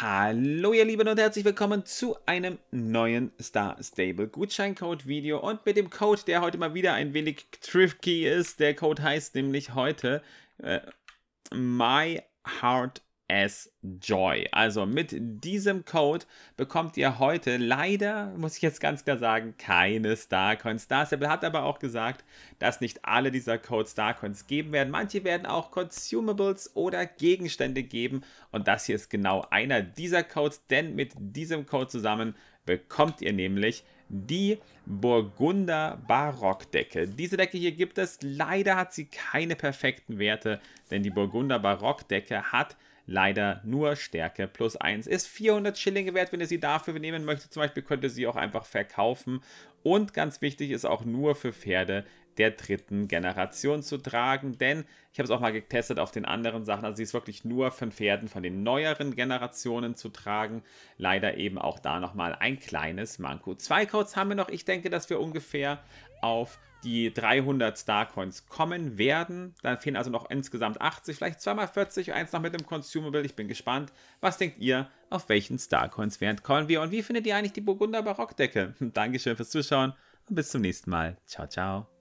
Hallo ihr Lieben und herzlich willkommen zu einem neuen Star Stable Gutscheincode Video und mit dem Code, der heute mal wieder ein wenig tricky ist. Der Code heißt nämlich heute äh, My Heart as Joy. Also mit diesem Code bekommt ihr heute leider, muss ich jetzt ganz klar sagen, keine Starcoins. Starstable hat aber auch gesagt, dass nicht alle dieser Codes Starcoins geben werden. Manche werden auch Consumables oder Gegenstände geben und das hier ist genau einer dieser Codes, denn mit diesem Code zusammen bekommt ihr nämlich die Burgunder Barockdecke. Diese Decke hier gibt es, leider hat sie keine perfekten Werte, denn die Burgunder Barockdecke hat leider nur Stärke plus 1. Ist 400 Schilling wert, wenn ihr sie dafür nehmen möchtet. Zum Beispiel könnt ihr sie auch einfach verkaufen. Und ganz wichtig ist auch nur für Pferde der dritten Generation zu tragen, denn ich habe es auch mal getestet auf den anderen Sachen, also sie ist wirklich nur von Pferden von den neueren Generationen zu tragen. Leider eben auch da nochmal ein kleines Manko. Zwei Codes haben wir noch, ich denke, dass wir ungefähr auf die 300 Starcoins kommen werden. Dann fehlen also noch insgesamt 80, vielleicht 2x40, eins noch mit dem Consumable. Ich bin gespannt. Was denkt ihr, auf welchen Starcoins werden kommen wir? Und wie findet ihr eigentlich die Burgunder Barockdecke? Dankeschön fürs Zuschauen und bis zum nächsten Mal. Ciao, ciao.